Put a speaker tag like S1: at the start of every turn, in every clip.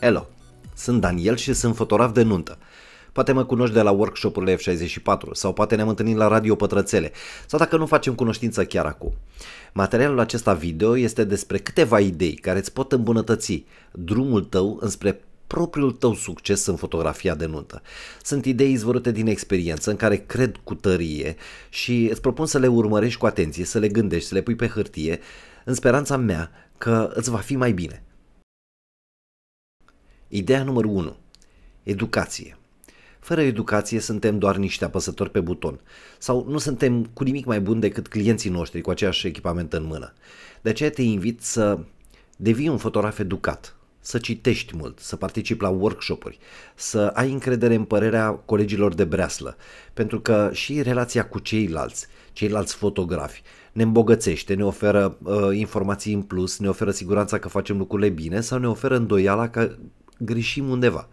S1: Elo, sunt Daniel și sunt fotograf de nuntă. Poate mă cunoști de la workshopurile F64 sau poate ne-am întâlnit la Radio Pătrățele sau dacă nu facem cunoștință chiar acum. Materialul acesta video este despre câteva idei care îți pot îmbunătăți drumul tău înspre propriul tău succes în fotografia de nuntă. Sunt idei izvorute din experiență în care cred cu tărie și îți propun să le urmărești cu atenție, să le gândești, să le pui pe hârtie, în speranța mea că îți va fi mai bine. Ideea numărul 1. Educație. Fără educație suntem doar niște apăsători pe buton sau nu suntem cu nimic mai bun decât clienții noștri cu aceeași echipament în mână. De aceea te invit să devii un fotograf educat, să citești mult, să participi la workshop-uri, să ai încredere în părerea colegilor de breaslă, pentru că și relația cu ceilalți, ceilalți fotografi, ne îmbogățește, ne oferă uh, informații în plus, ne oferă siguranța că facem lucrurile bine sau ne oferă îndoiala că greșim undeva.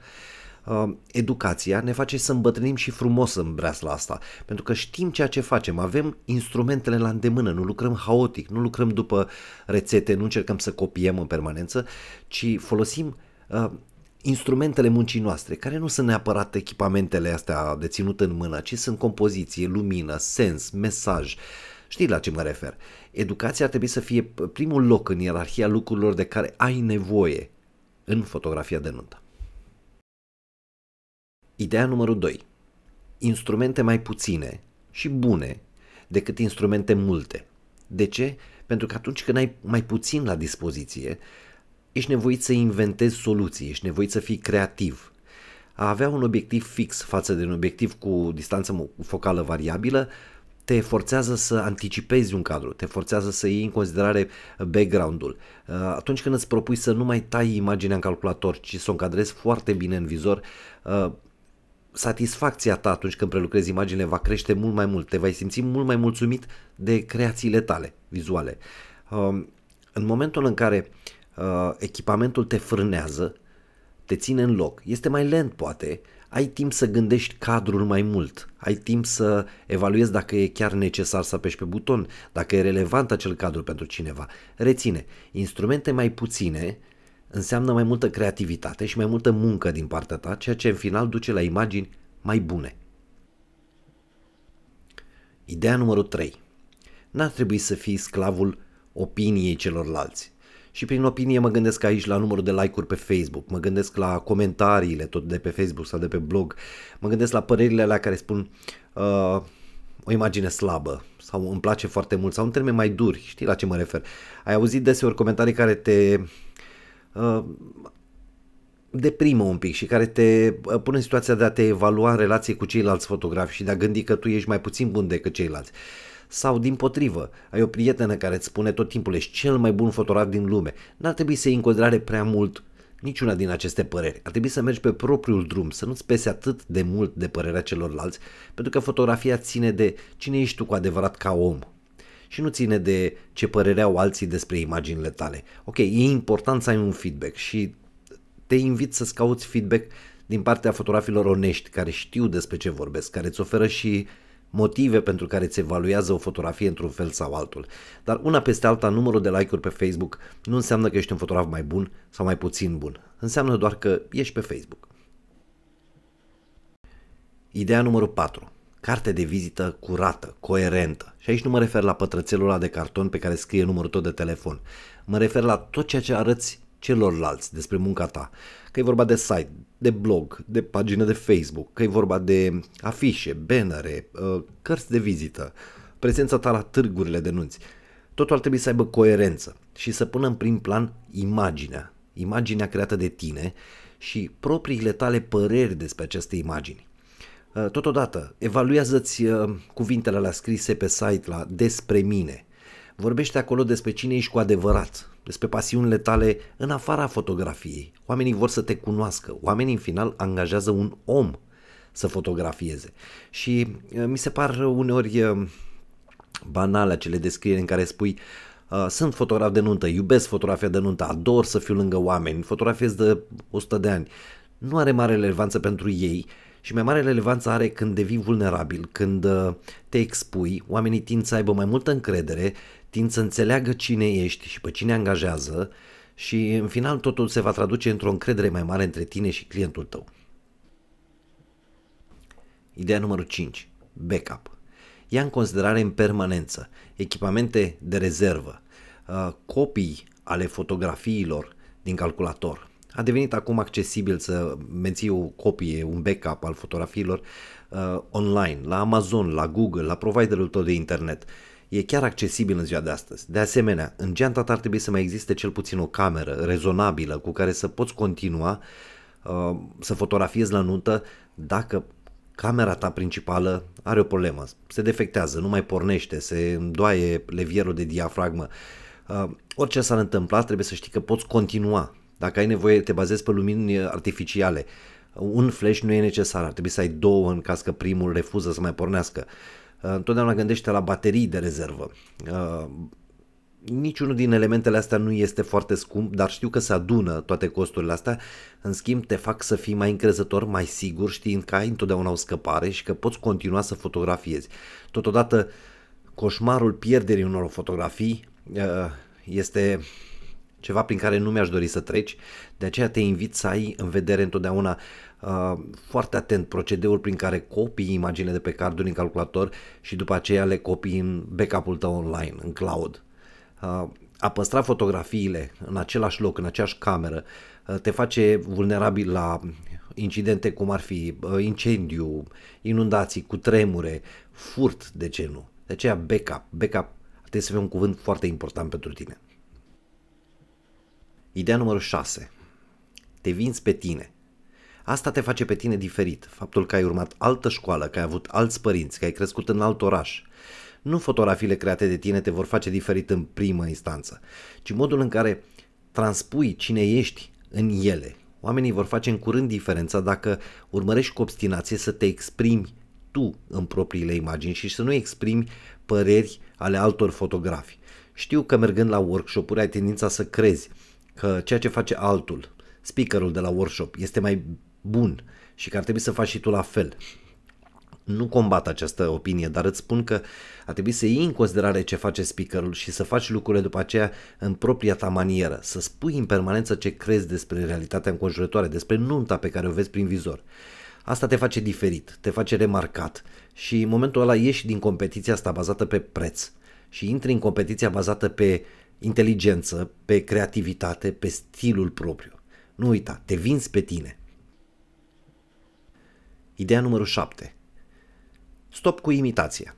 S1: Uh, educația ne face să îmbătrânim și frumos în la asta, pentru că știm ceea ce facem, avem instrumentele la îndemână, nu lucrăm haotic, nu lucrăm după rețete, nu încercăm să copiem în permanență, ci folosim uh, instrumentele muncii noastre, care nu sunt neapărat echipamentele astea de ținut în mână, ci sunt compoziție, lumină, sens, mesaj. Știi la ce mă refer. Educația ar trebui să fie primul loc în ierarhia lucrurilor de care ai nevoie în fotografia de nuntă. Ideea numărul 2. Instrumente mai puține și bune decât instrumente multe. De ce? Pentru că atunci când ai mai puțin la dispoziție, ești nevoit să inventezi soluții, ești nevoit să fii creativ. A avea un obiectiv fix față de un obiectiv cu distanță focală variabilă te forțează să anticipezi un cadru, te forțează să iei în considerare background-ul. Uh, atunci când îți propui să nu mai tai imaginea în calculator, ci să o încadrezi foarte bine în vizor, uh, satisfacția ta atunci când prelucrezi imagine va crește mult mai mult, te vei simți mult mai mulțumit de creațiile tale vizuale. Um, în momentul în care uh, echipamentul te frânează, te ține în loc, este mai lent poate, uh, ai timp să gândești cadrul mai mult, ai timp să evaluezi dacă e chiar necesar să apeși pe buton, dacă e relevant acel cadru pentru cineva. Reține, instrumente mai puține înseamnă mai multă creativitate și mai multă muncă din partea ta, ceea ce în final duce la imagini mai bune. Ideea numărul 3. N-ar trebui să fii sclavul opiniei celorlalți. Și prin opinie mă gândesc aici la numărul de like-uri pe Facebook, mă gândesc la comentariile tot de pe Facebook sau de pe blog, mă gândesc la părerile alea care spun uh, o imagine slabă sau îmi place foarte mult sau în termeni mai duri, știi la ce mă refer. Ai auzit deseori comentarii care te uh, deprimă un pic și care te uh, pune în situația de a te evalua în relație cu ceilalți fotografi și de a gândi că tu ești mai puțin bun decât ceilalți. Uh, sau, din potrivă, ai o prietenă care îți spune tot timpul ești cel mai bun fotograf din lume. N-ar trebui să iei în considerare prea mult niciuna din aceste păreri. Ar trebui să mergi pe propriul drum, să nu-ți pese atât de mult de părerea celorlalți, pentru că fotografia ține de cine ești tu cu adevărat ca om, și nu ține de ce părere au alții despre imaginile tale. Ok, e important să ai un feedback și te invit să-ți cauți feedback din partea fotografilor onești care știu despre ce vorbesc, care îți oferă și motive pentru care îți evaluează o fotografie într-un fel sau altul. Dar una peste alta, numărul de like-uri pe Facebook nu înseamnă că ești un fotograf mai bun sau mai puțin bun. Înseamnă doar că ești pe Facebook. Ideea numărul 4. Carte de vizită curată, coerentă. Și aici nu mă refer la pătrățelul ăla de carton pe care scrie numărul tău de telefon. Mă refer la tot ceea ce arăți celorlalți despre munca ta. Că e vorba de site, de blog, de pagină de Facebook, că e vorba de afișe, bannere, uh, cărți de vizită, prezența ta la târgurile de nunți. Totul ar trebui să aibă coerență și să pună în prim plan imaginea, imaginea creată de tine și propriile tale păreri despre aceste imagini. Uh, totodată, evaluează-ți uh, cuvintele la scrise pe site la despre mine. Vorbește acolo despre cine ești cu adevărat, despre pasiunile tale în afara fotografiei. Oamenii vor să te cunoască, oamenii în final angajează un om să fotografieze. Și mi se par uneori banale acele descrieri în care spui sunt fotograf de nuntă, iubesc fotografia de nuntă, ador să fiu lângă oameni, fotografiez de 100 de ani. Nu are mare relevanță pentru ei și mai mare relevanță are când devii vulnerabil, când te expui, oamenii tind să aibă mai multă încredere, tind să înțeleagă cine ești și pe cine angajează și în final totul se va traduce într-o încredere mai mare între tine și clientul tău. Ideea numărul 5. Backup. Ia în considerare în permanență echipamente de rezervă, uh, copii ale fotografiilor din calculator. A devenit acum accesibil să menții o copie, un backup al fotografiilor uh, online, la Amazon, la Google, la providerul tău de internet. Uh, e chiar accesibil în ziua de astăzi. De asemenea, în geanta ta ar trebui să mai existe cel puțin o cameră rezonabilă cu care să poți continua uh, să fotografiezi la nuntă dacă camera ta principală are o problemă, se defectează, nu mai pornește, se îndoaie levierul de diafragmă. Uh, orice s-ar întâmpla, trebuie să știi că poți continua. Dacă ai nevoie, te bazezi pe lumini artificiale. Un flash nu e necesar, ar trebui să ai două în caz că primul refuză să mai pornească. Uh, Eh, întotdeauna gândește la baterii de rezervă. Eh, niciunul din elementele astea nu este foarte scump, dar știu că se adună toate costurile astea. În schimb, te fac să fii mai încrezător, mai sigur, știind că ai întotdeauna o scăpare și că poți continua să fotografiezi. Totodată, coșmarul pierderii unor fotografii eh, este ceva prin care nu mi-aș dori să treci, de aceea te invit să ai în vedere întotdeauna Uh, foarte atent procedeul prin care copii imaginile de pe cardul în calculator și după aceea le copii în backup-ul tău online, în cloud. Uh, a păstra fotografiile în același loc, în aceeași cameră, uh, te face vulnerabil la incidente cum ar fi incendiu, inundații, cu tremure, furt, de ce nu? De aceea backup, backup trebuie să fie un cuvânt foarte important pentru tine. Ideea numărul 6. Te vinzi pe tine. Asta te face pe tine diferit, faptul că ai urmat altă școală, că ai avut alți părinți, că ai crescut în alt oraș. Nu fotografiile create de tine te vor face diferit în primă instanță, ci modul în care transpui cine ești în ele. Oamenii vor face în curând diferența dacă urmărești cu obstinație să te exprimi tu în propriile imagini și să nu exprimi păreri ale altor fotografi. Știu că mergând la workshop-uri ai tendința să crezi că ceea ce face altul, speakerul de la workshop, este mai bun și că ar trebui să faci și tu la fel. Nu combat această opinie, dar îți spun că ar trebui să iei în considerare ce face speakerul și să faci lucrurile după aceea în propria ta manieră, să spui în permanență ce crezi despre realitatea înconjurătoare, despre nunta pe care o vezi prin vizor. Asta te face diferit, te face remarcat și în momentul ăla ieși din competiția asta bazată pe preț și intri în competiția bazată pe inteligență, pe creativitate, pe stilul propriu. Nu uita, te vinzi pe tine. Ideea numărul 7. Stop cu imitația.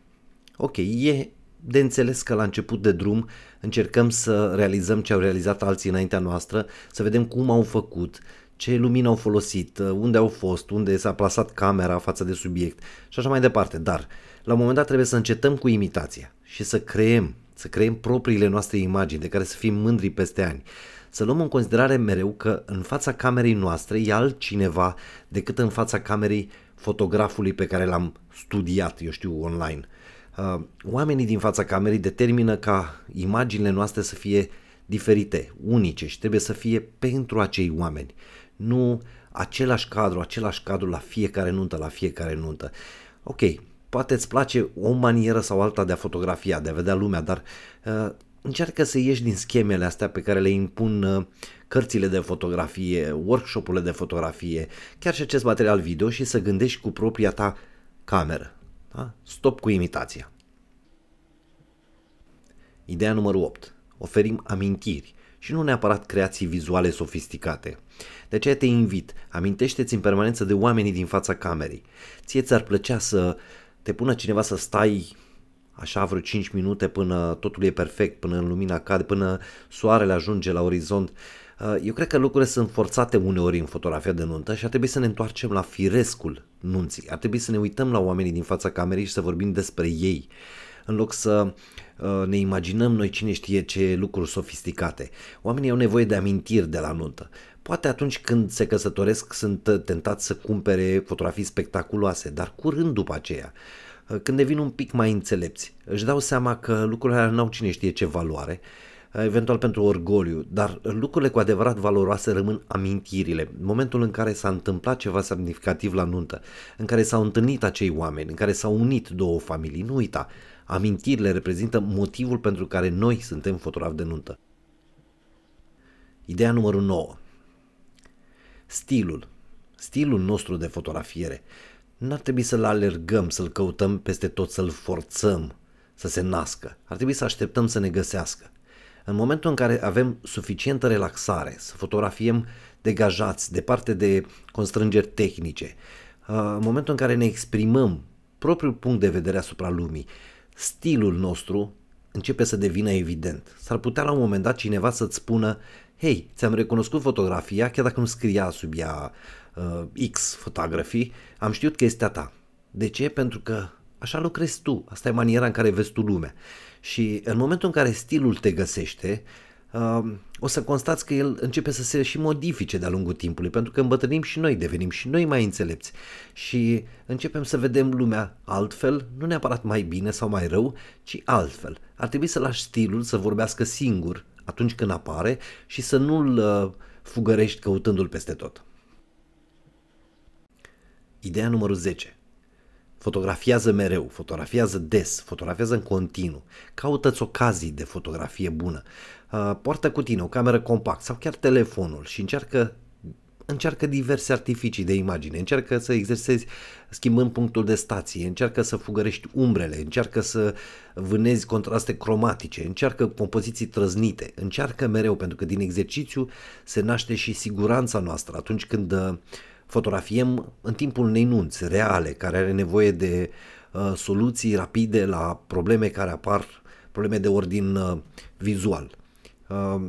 S1: Ok, e de înțeles că la început de drum încercăm să realizăm ce au realizat alții înaintea noastră, să vedem cum au făcut, ce lumină au folosit, unde au fost, unde s-a plasat camera față de subiect și așa mai departe. Dar la un moment dat trebuie să încetăm cu imitația și să creem, să creem propriile noastre imagini de care să fim mândri peste ani. Să luăm în considerare mereu că în fața camerei noastre e altcineva decât în fața camerei fotografului pe care l-am studiat, eu știu, online. Uh, oamenii din fața camerei determină ca imaginile noastre să fie diferite, unice și trebuie să fie pentru acei oameni. Nu același cadru, același cadru la fiecare nuntă, la fiecare nuntă. Ok, poate îți place o manieră sau alta de a fotografia, de a vedea lumea, dar uh, încearcă să ieși din schemele astea pe care le impun uh, cărțile de fotografie, workshopurile de fotografie, chiar și acest material video și să gândești cu propria ta cameră. Da? Stop cu imitația. Ideea numărul 8. Oferim amintiri și nu neapărat creații vizuale sofisticate. De aceea te invit, amintește-ți în permanență de oamenii din fața camerei. Ție ți-ar plăcea să te pună cineva să stai așa vreo 5 minute până totul e perfect, până în lumina cade, până soarele ajunge la orizont Uh, eu cred că lucrurile sunt forțate uneori în fotografia de nuntă și ar trebui să ne întoarcem la firescul nunții. Ar trebui să ne uităm la oamenii din fața camerei și să vorbim despre ei în loc să uh, ne imaginăm noi cine știe ce lucruri sofisticate. Oamenii au nevoie de amintiri de la nuntă. Poate atunci când se căsătoresc sunt uh, tentați să cumpere fotografii spectaculoase, dar curând după aceea, când devin un pic mai înțelepți, își dau seama că lucrurile alea n-au cine știe ce valoare Eh, eventual pentru orgoliu, dar lucrurile cu adevărat valoroase rămân amintirile, momentul în care s-a întâmplat ceva semnificativ la nuntă, în care s-au întâlnit acei oameni, în care s-au unit două familii, nu uita, amintirile reprezintă motivul pentru care noi suntem fotografi de nuntă. Ideea numărul 9. Stilul. Stilul nostru de fotografiere. N-ar trebui să-l alergăm, să-l căutăm peste tot, să-l forțăm să se nască. Ar trebui să așteptăm să ne găsească. În momentul în care avem suficientă relaxare, să fotografiem degajați, departe de constrângeri tehnice, uh, în momentul în care ne exprimăm propriul punct de vedere asupra lumii, stilul nostru începe să devină evident. S-ar putea la un moment dat cineva să-ți spună Hei, ți-am recunoscut fotografia, chiar dacă nu scria sub ea uh, X fotografii, am știut că este a ta. De ce? Pentru că Așa lucrezi tu, asta e maniera în care vezi tu lumea. Și în momentul în care stilul te găsește, um, o să constați că el începe să se și modifice de-a lungul timpului, pentru că îmbătrânim și noi, devenim și noi mai înțelepți și începem să vedem lumea altfel, nu neapărat mai bine sau mai rău, ci altfel. Ar trebui să lași stilul să vorbească singur atunci când apare și să nu-l uh, fugărești căutându-l peste tot. Ideea numărul 10. Fotografiază mereu, fotografiază des, fotografiază în continuu. Caută-ți ocazii de fotografie bună. Uh, poartă cu tine o cameră compact sau chiar telefonul și încearcă încearcă diverse artificii de imagine, încearcă să exersezi schimbând punctul de stație, încearcă să fugărești umbrele, încearcă să vânezi contraste cromatice, încearcă compoziții trăznite, încearcă mereu, pentru că din exercițiu se naște și siguranța noastră atunci când uh, fotografiem în timpul unei nunți reale, care are nevoie de uh, soluții rapide la probleme care apar, probleme de ordin uh, vizual. Uh,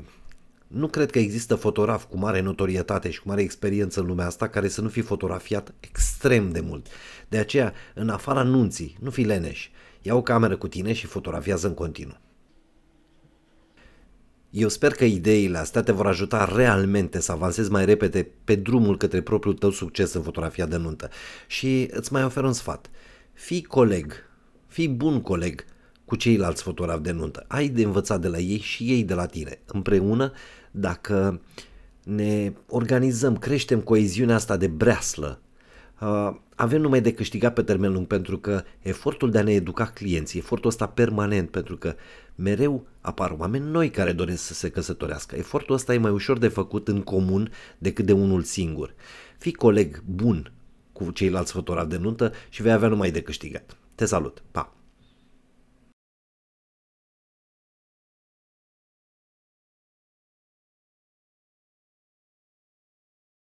S1: nu cred că există fotograf cu mare notorietate și cu mare experiență în lumea asta care să nu fi fotografiat extrem de mult. De aceea, în afara nunții, nu fi leneș. Ia o cameră cu tine și fotografiază în continuu. Eu sper că ideile astea te vor ajuta realmente să avansezi mai repede pe drumul către propriul tău succes în fotografia de nuntă și îți mai ofer un sfat. Fii coleg, fii bun coleg cu ceilalți fotografi de nuntă. Ai de învățat de la ei și ei de la tine. Împreună, dacă ne organizăm, creștem coeziunea asta de breaslă Uh, avem numai de câștigat pe termen lung pentru că efortul de a ne educa clienții, efortul ăsta permanent pentru că mereu apar oameni noi care doresc să se căsătorească. Efortul ăsta e mai ușor de făcut în comun decât de unul singur. Fii coleg bun cu ceilalți fotograf de nuntă și vei avea numai de câștigat. Te salut! Pa!